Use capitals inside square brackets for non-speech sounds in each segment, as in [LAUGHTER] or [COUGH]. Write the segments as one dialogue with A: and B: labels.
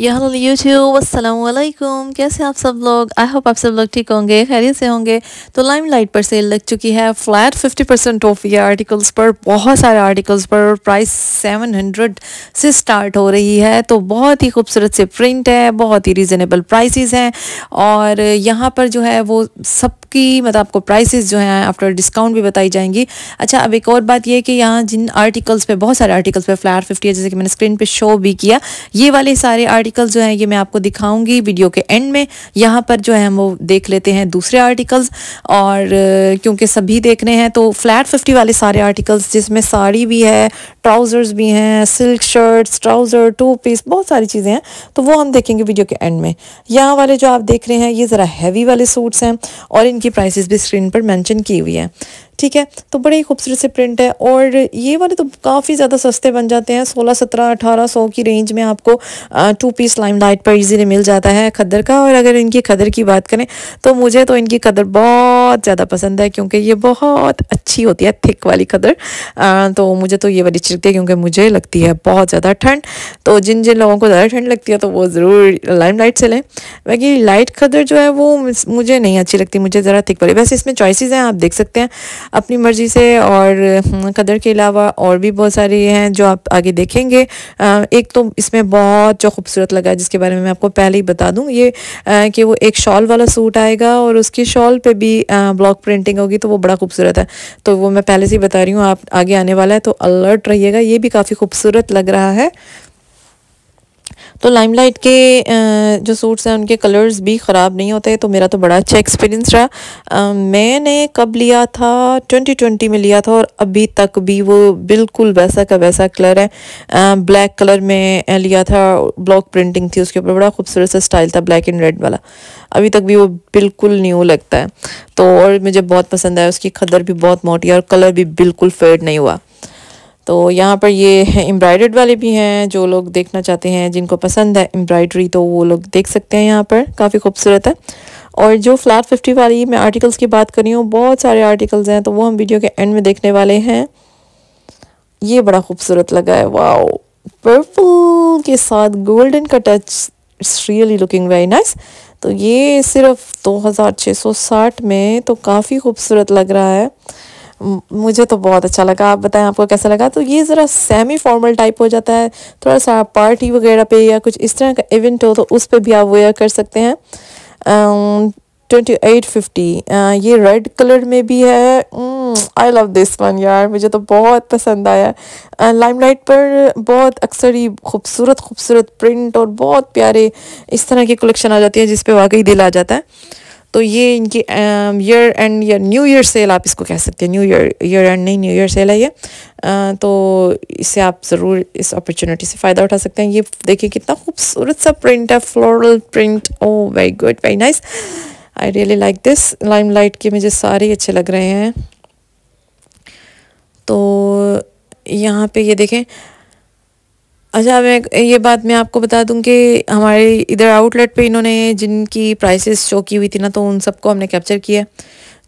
A: YouTube असलकुम कैसे आप सब लोग आई होप आप सब लोग ठीक होंगे खैरियत से होंगे तो लाइम लाइट पर सेल लग चुकी है फ्लैट 50 परसेंट ऑफ ये आर्टिकल्स पर बहुत सारे आर्टिकल्स पर और प्राइस 700 से स्टार्ट हो रही है तो बहुत ही खूबसूरत से प्रिंट है बहुत ही रिजनेबल प्राइसेस हैं और यहाँ पर जो है वो सबकी मतलब आपको प्राइसेस जो हैं आफ्टर डिस्काउंट भी बताई जाएंगी अच्छा अब एक और बात यह कि यहाँ जिन आर्टिकल्स पर बहुत सारे आर्टिकल्स पर फ्लैट फिफ्टी है जैसे कि मैंने स्क्रीन पर शो भी किया ये वाले सारे आर्टिकल जो है ये मैं आपको दिखाऊंगी वीडियो के एंड में यहाँ पर जो है हम वो देख लेते हैं दूसरे आर्टिकल्स और क्योंकि सभी देखने हैं तो फ्लैट फिफ्टी वाले सारे आर्टिकल्स जिसमें साड़ी भी है ट्राउज़र्स भी हैं silk shirts trouser two piece बहुत सारी चीज़ें हैं तो वो हम देखेंगे वीडियो के एंड में यहाँ वाले जो आप देख रहे हैं ये ज़रा हैवी वाले सूट्स हैं और इनकी प्राइसेस भी स्क्रीन पर मेंशन की हुई है ठीक है तो बड़े ही खूबसूरत से प्रिंट है और ये वाले तो काफ़ी ज़्यादा सस्ते बन जाते हैं सोलह सत्रह अठारह सौ की रेंज में आपको टू पीस लाइम लाइट पर ईज़ीली मिल जाता है खदर का और अगर इनकी खदर की बात करें तो मुझे तो इनकी कदर बहुत ज़्यादा पसंद है क्योंकि ये बहुत अच्छी होती है थिक वाली खदर तो मुझे तो ये वाली छिड़कती है क्योंकि मुझे लगती है बहुत ज़्यादा ठंड तो जिन जिन लोगों को ज़्यादा ठंड लगती है तो वो ज़रूर लाइम लाइट से लें बाकी लाइट खदर जो है वो मुझे नहीं अच्छी लगती मुझे ज़रा थिक वाली वैसे इसमें चॉइसिस हैं आप देख सकते हैं अपनी मर्ज़ी से और हम्म, कदर के अलावा और भी बहुत सारी हैं जो आप आगे देखेंगे एक तो इसमें बहुत जो खूबसूरत लगा जिसके बारे में मैं आपको पहले ही बता दूँ ये कि वो एक शॉल वाला सूट आएगा और उसकी शॉल पर भी ब्लॉक प्रिंटिंग होगी तो वो बड़ा खूबसूरत है तो वो मैं पहले से ही बता रही हूँ आप आगे आने वाला है तो अलर्ट रहिएगा ये भी काफ़ी खूबसूरत लग रहा है तो लाइमलाइट के जो सूट्स हैं उनके कलर्स भी ख़राब नहीं होते तो मेरा तो बड़ा अच्छा एक्सपीरियंस रहा मैंने कब लिया था 2020 में लिया था और अभी तक भी वो बिल्कुल वैसा का वैसा कलर है ब्लैक कलर में लिया था ब्लॉक प्रिंटिंग थी उसके ऊपर बड़ा खूबसूरत सा स्टाइल था ब्लैक एंड रेड वाला अभी तक भी वो बिल्कुल न्यू लगता है तो और मुझे बहुत पसंद आया उसकी खदर भी बहुत मोटी और कलर भी बिल्कुल फेड नहीं हुआ तो यहाँ पर ये एम्ब्रॉयडर्ड वाले भी हैं जो लोग देखना चाहते हैं जिनको पसंद है एम्ब्रॉयडरी तो वो लोग देख सकते हैं यहाँ पर काफ़ी खूबसूरत है और जो फ्लैट फिफ्टी वाली मैं आर्टिकल्स की बात कर रही हूँ बहुत सारे आर्टिकल्स हैं तो वो हम वीडियो के एंड में देखने वाले हैं ये बड़ा खूबसूरत लगा है वाओ पर्पल के साथ गोल्डन का touch it's really looking very nice तो ये सिर्फ 2660 में तो काफ़ी खूबसूरत लग रहा है मुझे तो बहुत अच्छा लगा आप बताएं आपको कैसा लगा तो ये ज़रा सेमी फॉर्मल टाइप हो जाता है थोड़ा सा पार्टी वगैरह पे या कुछ इस तरह का इवेंट हो तो उस पर भी आप वेयर कर सकते हैं ट्वेंटी एट फिफ्टी ये रेड कलर में भी है आई लव दिस वन यार मुझे तो बहुत पसंद आया लाइमलाइट पर बहुत अक्सर ही खूबसूरत खूबसूरत प्रिंट और बहुत प्यारे इस तरह की कलेक्शन आ जाती है जिस पे वाकई दिल आ जाता है तो ये इनकी ईयर एंड या न्यू ईयर सेल आप इसको कह सकते हैं न्यू ईयर ईयर एंड नहीं न्यू ईयर सेल है ये तो इससे आप ज़रूर इस अपॉर्चुनिटी से फ़ायदा उठा सकते हैं ये देखिए कितना खूबसूरत सा प्रिंट है floral print oh very good very nice I really like this lime light के मुझे सारे अच्छे लग रहे हैं तो यहाँ पे ये देखें अच्छा मैं ये बात मैं आपको बता दूं कि हमारे इधर आउटलेट पे इन्होंने जिनकी प्राइसेस शो की हुई थी ना तो उन सबको हमने कैप्चर किया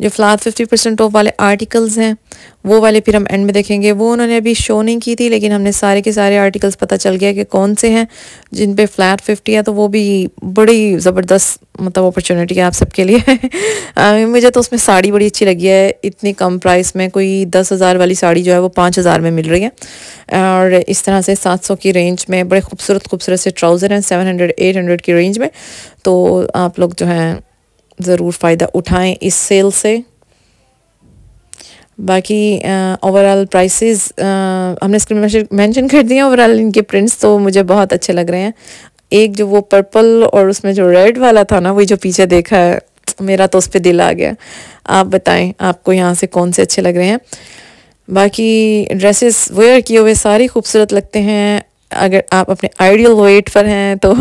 A: जो फ्लाट फिफ्टी परसेंट ऑफ वाले आर्टिकल्स हैं वो वाले फिर हम एंड में देखेंगे वो उन्होंने अभी शो नहीं की थी लेकिन हमने सारे के सारे आर्टिकल्स पता चल गया कि कौन से हैं जिन पे फ्लैट फिफ्टी है तो वो भी बड़ी ज़बरदस्त मतलब अपॉर्चुनिटी है आप सबके लिए [LAUGHS] मुझे तो उसमें साड़ी बड़ी अच्छी लगी है इतनी कम प्राइस में कोई दस हज़ार वाली साड़ी जो है वो पाँच हज़ार में मिल रही है और इस तरह से सात सौ की रेंज में बड़े खूबसूरत खूबसूरत से ट्राउज़र हैं सेवन हंड्रेड एट हंड्रेड की रेंज में तो आप लोग जो हैं ज़रूर फ़ायदा उठाएं इस सेल से बाकी ओवरऑल uh, प्राइसेस uh, हमने स्क्रीन मेंशन कर दिए ओवरऑल इनके प्रिंट्स तो मुझे बहुत अच्छे लग रहे हैं एक जो वो पर्पल और उसमें जो रेड वाला था ना वही जो पीछे देखा है मेरा तो उस पर दिल आ गया आप बताएं आपको यहाँ से कौन से अच्छे लग रहे हैं बाकी ड्रेसेस वेयर किए हुए सारे खूबसूरत लगते हैं अगर आप अपने आइडियल वेट पर हैं तो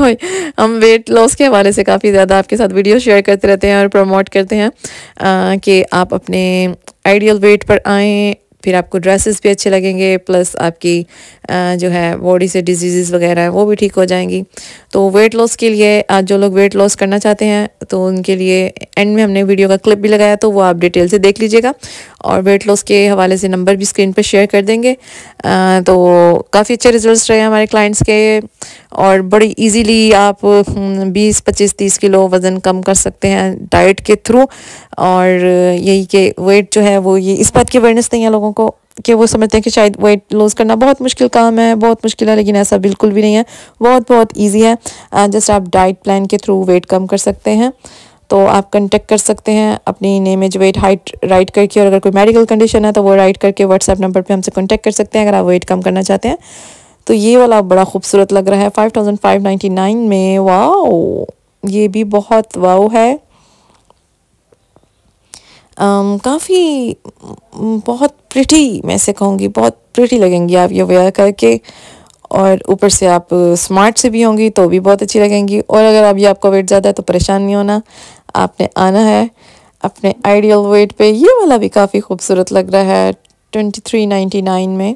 A: हम वेट लॉस के हवाले से काफ़ी ज़्यादा आपके साथ वीडियो शेयर करते रहते हैं और प्रमोट करते हैं कि आप अपने आइडियल वेट पर आएँ फिर आपको ड्रेसेस भी अच्छे लगेंगे प्लस आपकी जो है बॉडी से डिजीज़ वगैरह है वो भी ठीक हो जाएंगी तो वेट लॉस के लिए आज जो लोग वेट लॉस करना चाहते हैं तो उनके लिए एंड में हमने वीडियो का क्लिप भी लगाया तो वो आप डिटेल से देख लीजिएगा और वेट लॉस के हवाले से नंबर भी स्क्रीन पर शेयर कर देंगे आ, तो काफ़ी अच्छे रिजल्ट्स रहे हमारे क्लाइंट्स के और बड़ी इजीली आप 20 25 30 किलो वज़न कम कर सकते हैं डाइट के थ्रू और यही के वेट जो है वो ये इस बात की अवेयरनेस नहीं है लोगों को कि वो समझते हैं कि शायद वेट लॉस करना बहुत मुश्किल काम है बहुत मुश्किल है लेकिन ऐसा बिल्कुल भी नहीं है बहुत बहुत ईजी है जस्ट आप डाइट प्लान के थ्रू वेट कम कर सकते हैं तो आप कॉन्टेक्ट कर सकते हैं अपनी name age weight height write करके और अगर कोई मेडिकल कंडीशन है तो वो राइट करके व्हाट्सएप नंबर पर हमसे कॉन्टेक्ट कर सकते हैं अगर आप वेट कम करना चाहते हैं तो ये वाला बड़ा खूबसूरत लग रहा है फाइव में वाओ ये भी बहुत वाओ है um, काफ़ी बहुत प्रिटी मैं से कहूँगी बहुत प्रिटी लगेंगी आप ये वेयर करके और ऊपर से आप स्मार्ट से भी होंगी तो भी बहुत अच्छी लगेंगी और अगर अभी आपका वेट ज़्यादा है तो परेशान नहीं होना आपने आना है अपने आइडियल वेट पे ये वाला भी काफ़ी खूबसूरत लग रहा है ट्वेंटी थ्री नाइन्टी नाइन में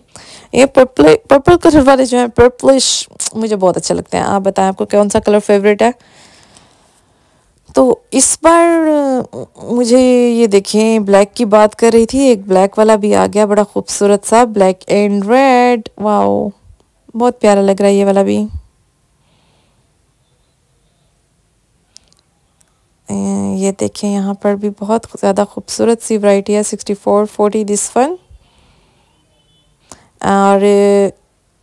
A: ये पर्पल पर्पल कलर वाले जो हैं पर्पलिश मुझे बहुत अच्छे लगते हैं आप बताएं आपको कौन सा कलर फेवरेट है तो इस बार मुझे ये देखें ब्लैक की बात कर रही थी एक ब्लैक वाला भी आ गया बड़ा खूबसूरत सा ब्लैक एंड रेड वाओ बहुत प्यारा लग रहा है ये वाला भी ये देखें यहाँ पर भी बहुत ज़्यादा खूबसूरत सी वैरायटी है sixty four forty this one और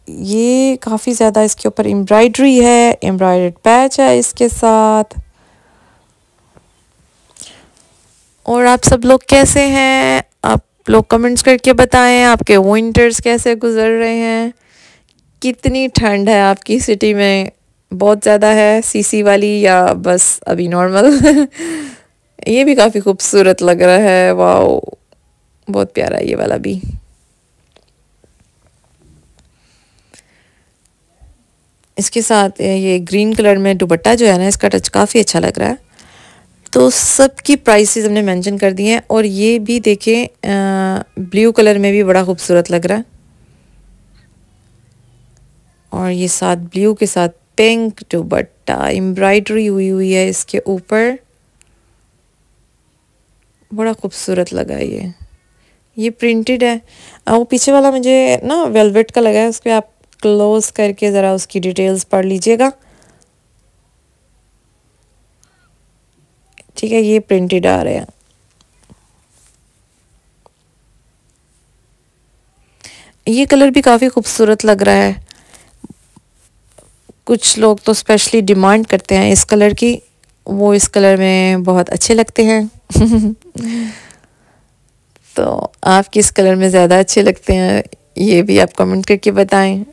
A: ये काफ़ी ज़्यादा इसके ऊपर एम्ब्रॉयडरी है एम्ब्रॉयड पैच है इसके साथ और आप सब लोग कैसे हैं आप लोग कमेंट्स करके बताएं आपके विंटर्स कैसे गुजर रहे हैं कितनी ठंड है आपकी सिटी में बहुत ज़्यादा है सीसी वाली या बस अभी नॉर्मल [LAUGHS] ये भी काफ़ी खूबसूरत लग रहा है वाह बहुत प्यारा ये वाला भी इसके साथ ये ग्रीन कलर में दुपट्टा जो है ना इसका टच काफ़ी अच्छा लग रहा है तो सबकी प्राइस प्राइसेस हमने मेंशन कर दी हैं और ये भी देखें ब्लू कलर में भी बड़ा खूबसूरत लग रहा है और ये साथ ब्लू के साथ पिंक दुबट्टा एम्ब्रॉयडरी हुई हुई है इसके ऊपर बड़ा खूबसूरत लगा ये ये प्रिंटेड है वो पीछे वाला मुझे ना वेलवेट का लगा है उस पर आप क्लोज करके ज़रा उसकी डिटेल्स पढ़ लीजिएगा ठीक है ये प्रिंटेड आ रहे हैं ये कलर भी काफ़ी खूबसूरत लग रहा है कुछ लोग तो स्पेशली डिमांड करते हैं इस कलर की वो इस कलर में बहुत अच्छे लगते हैं [LAUGHS] तो आप किस कलर में ज़्यादा अच्छे लगते हैं ये भी आप कमेंट करके बताएं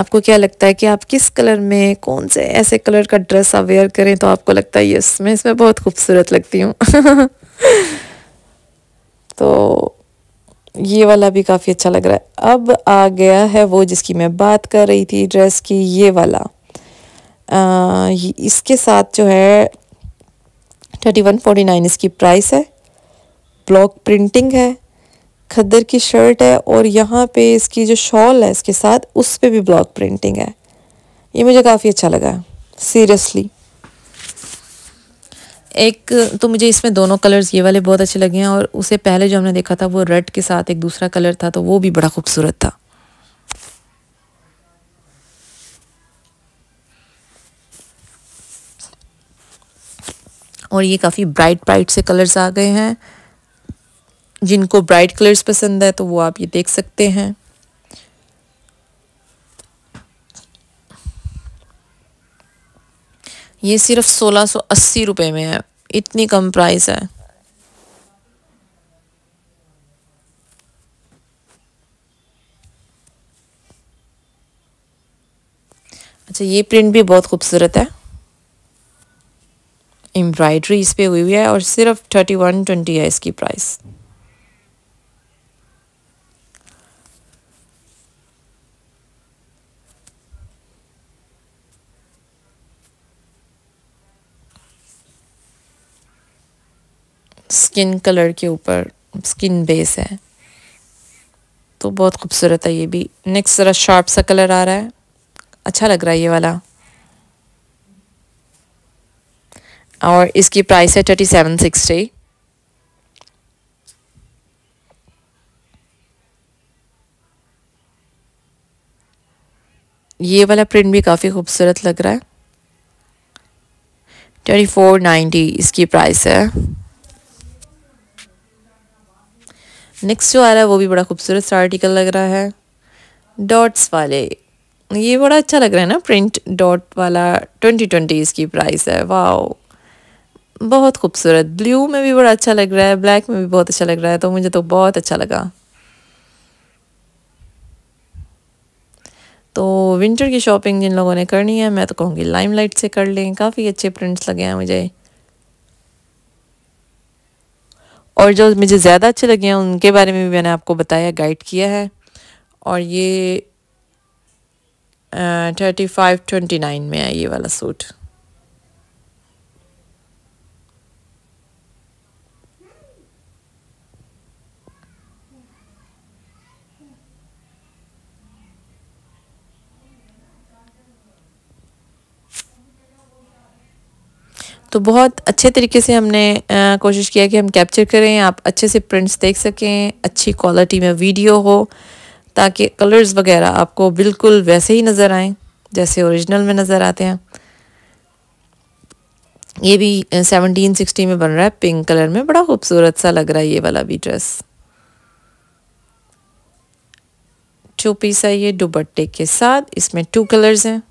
A: आपको क्या लगता है कि आप किस कलर में कौन से ऐसे कलर का ड्रेस आप वेयर करें तो आपको लगता है यस मैं इसमें बहुत खूबसूरत लगती हूँ [LAUGHS] तो ये वाला भी काफ़ी अच्छा लग रहा है अब आ गया है वो जिसकी मैं बात कर रही थी ड्रेस की ये वाला आ, इसके साथ जो है थर्टी वन फोर्टी नाइन इसकी प्राइस है ब्लॉक प्रिंटिंग है खद्दर की शर्ट है और यहाँ पे इसकी जो शॉल है इसके साथ उस पर भी ब्लॉक प्रिंटिंग है ये मुझे काफ़ी अच्छा लगा सीरियसली एक तो मुझे इसमें दोनों कलर्स ये वाले बहुत अच्छे लगे हैं और उसे पहले जो हमने देखा था वो रेड के साथ एक दूसरा कलर था तो वो भी बड़ा खूबसूरत था और ये काफ़ी ब्राइट ब्राइट से कलर्स आ गए हैं जिनको ब्राइट कलर्स पसंद है तो वो आप ये देख सकते हैं ये सिर्फ सोलह सौ अस्सी रुपये में है इतनी कम प्राइस है अच्छा ये प्रिंट भी बहुत खूबसूरत है एम्ब्रॉयडरी इस पर हुई हुई है और सिर्फ थर्टी वन ट्वेंटी है इसकी प्राइस स्किन कलर के ऊपर स्किन बेस है तो बहुत खूबसूरत है ये भी नेक्स्ट ज़रा शार्प सा कलर आ रहा है अच्छा लग रहा है ये वाला और इसकी प्राइस है थर्टी सेवन सिक्सटी ये वाला प्रिंट भी काफ़ी खूबसूरत लग रहा है थर्टी फोर नाइन्टी इसकी प्राइस है नेक्स्ट जो आ रहा है वो भी बड़ा खूबसूरत सा आर्टिकल लग रहा है डॉट्स वाले ये बड़ा अच्छा लग रहा है ना प्रिंट डॉट वाला ट्वेंटी ट्वेंटी इसकी प्राइस है वाह बहुत खूबसूरत ब्लू में भी बड़ा अच्छा लग रहा है ब्लैक में भी बहुत अच्छा लग रहा है तो मुझे तो बहुत अच्छा लगा तो विंटर की शॉपिंग जिन लोगों ने करनी है मैं तो कहूँगी लाइमलाइट से कर लें काफ़ी अच्छे प्रिंट्स लगे हैं मुझे और जो मुझे ज़्यादा अच्छे लगे हैं उनके बारे में भी मैंने आपको बताया गाइड किया है और ये थर्टी फाइव ट्वेंटी नाइन में है ये वाला सूट तो बहुत अच्छे तरीके से हमने कोशिश किया कि हम कैप्चर करें आप अच्छे से प्रिंट्स देख सकें अच्छी क्वालिटी में वीडियो हो ताकि कलर्स वगैरह आपको बिल्कुल वैसे ही नज़र आएँ जैसे ओरिजिनल में नज़र आते हैं ये भी सेवनटीन सिक्सटी में बन रहा है पिंक कलर में बड़ा खूबसूरत सा लग रहा है ये वाला भी ड्रेस टू पीस है ये दुपट्टे के साथ इसमें टू कलर्स हैं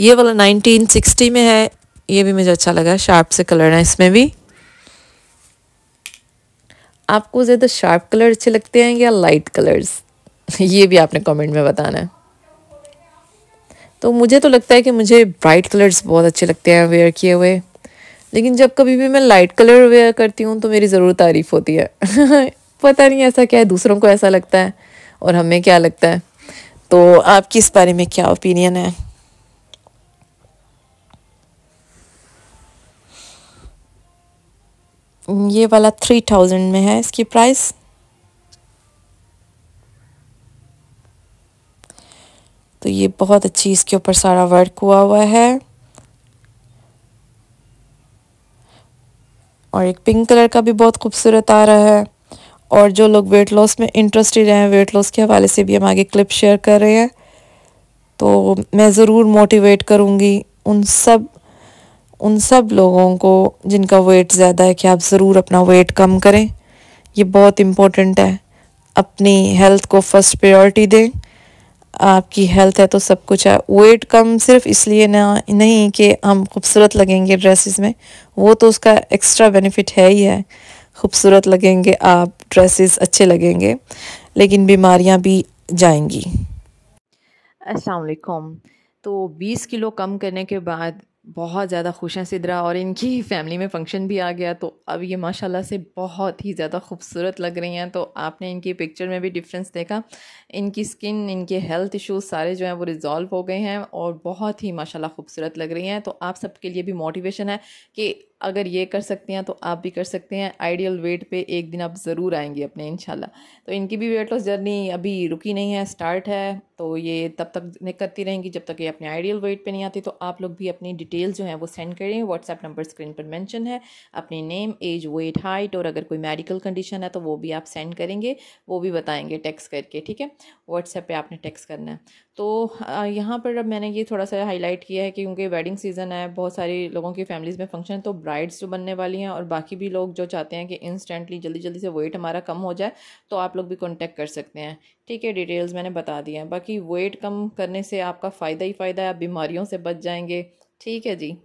A: ये वाला 1960 में है ये भी मुझे अच्छा लगा शार्प से कलर है इसमें भी आपको ज़्यादा शार्प कलर अच्छे लगते हैं या लाइट कलर्स [LAUGHS] ये भी आपने कमेंट में बताना है तो मुझे तो लगता है कि मुझे ब्राइट कलर्स बहुत अच्छे लगते हैं वेयर किए हुए लेकिन जब कभी भी मैं लाइट कलर वेयर करती हूँ तो मेरी ज़रूर तारीफ़ होती है [LAUGHS] पता नहीं ऐसा क्या है दूसरों को ऐसा लगता है और हमें क्या लगता है तो आपकी इस बारे में क्या ओपिनियन है ये वाला थ्री थाउजेंड में है इसकी प्राइस तो ये बहुत अच्छी इसके ऊपर सारा वर्क हुआ हुआ है और एक पिंक कलर का भी बहुत खूबसूरत आ रहा है और जो लोग वेट लॉस में इंटरेस्टेड हैं वेट लॉस के हवाले से भी हम आगे क्लिप शेयर कर रहे हैं तो मैं ज़रूर मोटिवेट करूँगी उन सब उन सब लोगों को जिनका वेट ज़्यादा है कि आप ज़रूर अपना वेट कम करें ये बहुत इम्पोर्टेंट है अपनी हेल्थ को फर्स्ट प्रायोरिटी दें आपकी हेल्थ है तो सब कुछ है वेट कम सिर्फ इसलिए ना नहीं कि हम खूबसूरत लगेंगे ड्रेसेस में वो तो उसका एक्स्ट्रा बेनिफिट है ही है खूबसूरत लगेंगे आप ड्रेसेस अच्छे लगेंगे लेकिन बीमारियां भी जाएंगी अस्सलाम वालेकुम तो 20 किलो कम करने के बाद बहुत ज़्यादा खुश हैं सिद्रा और इनकी फैमिली में फंक्शन भी आ गया तो अब ये माशाल्लाह से बहुत ही ज़्यादा खूबसूरत लग रही हैं तो आपने इनकी पिक्चर में भी डिफरेंस देखा इनकी स्किन इनके हेल्थ इश्यूज सारे जो हैं वो रिज़ॉल्व हो गए हैं और बहुत ही माशाल्लाह खूबसूरत लग रही हैं तो आप सबके लिए भी मोटिवेशन है कि अगर ये कर सकते हैं तो आप भी कर सकते हैं आइडियल वेट पे एक दिन आप ज़रूर आएंगे अपने इन तो इनकी भी वेट लॉस जर्नी अभी रुकी नहीं है स्टार्ट है तो ये तब तक करती रहेंगी जब तक ये अपने आइडियल वेट पे नहीं आती तो आप लोग भी अपनी डिटेल्स जो हैं वो सेंड करें व्हाट्सएप नंबर स्क्रीन पर मैंशन है अपनी नेम एज वेट हाइट और अगर कोई मेडिकल कंडीशन है तो वो भी आप सेंड करेंगे वो भी बताएँगे टेक्स करके ठीक है व्हाट्सएप पर आपने टेक्स करना है तो यहाँ पर अब मैंने ये थोड़ा सा हाईलाइट किया है कि क्योंकि वेडिंग सीज़न है बहुत सारी लोगों की फैमिलीज़ में फंक्शन तो ब्राइड्स जो बनने वाली हैं और बाकी भी लोग जो चाहते हैं कि इंस्टेंटली जल्दी जल्दी से वेट हमारा कम हो जाए तो आप लोग भी कॉन्टेक्ट कर सकते हैं ठीक है डिटेल्स मैंने बता दिया है बाकी वेट कम करने से आपका फ़ायदा ही फ़ायदा है आप बीमारियों से बच जाएंगे ठीक है जी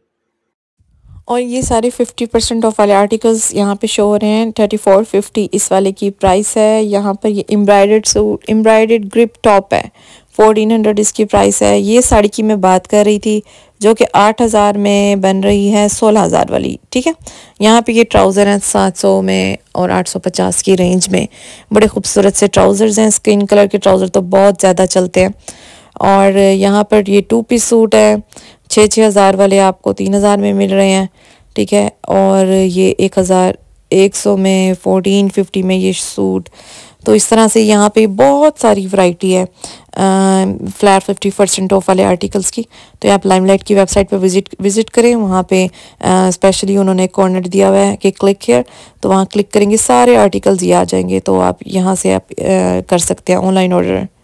A: और ये सारे 50 परसेंट ऑफ वाले आर्टिकल्स यहाँ पे शो हो रहे हैं थर्टी फोर फिफ्टी इस वाले की प्राइस है यहाँ पर ये embroidered suit embroidered crepe top है फोर्टीन हंड्रेड इसकी प्राइस है ये साड़ी की मैं बात कर रही थी जो कि आठ हज़ार में बन रही है सोलह हज़ार वाली ठीक है यहाँ पे ये ट्राउज़र हैं सात सौ में और आठ सौ पचास की रेंज में बड़े खूबसूरत से ट्राउज़र्स हैं स्किन कलर के ट्राउज़र तो बहुत ज़्यादा चलते हैं और यहाँ पर ये टू पीस सूट है छः छः हज़ार वाले आपको तीन हज़ार में मिल रहे हैं ठीक है और ये एक हज़ार एक सौ में फोर्टीन फिफ्टी में ये सूट तो इस तरह से यहाँ पे बहुत सारी वैरायटी है फ्लैट फिफ्टी परसेंट ऑफ वाले आर्टिकल्स की तो आप लाइमलाइट की वेबसाइट पे विजिट विजिट करें वहाँ पे स्पेशली उन्होंने कॉर्नर दिया हुआ है कि क्लिक हेयर तो वहाँ क्लिक करेंगे सारे आर्टिकल्स ये आ जाएंगे तो आप यहाँ से आप uh, कर सकते हैं ऑनलाइन ऑर्डर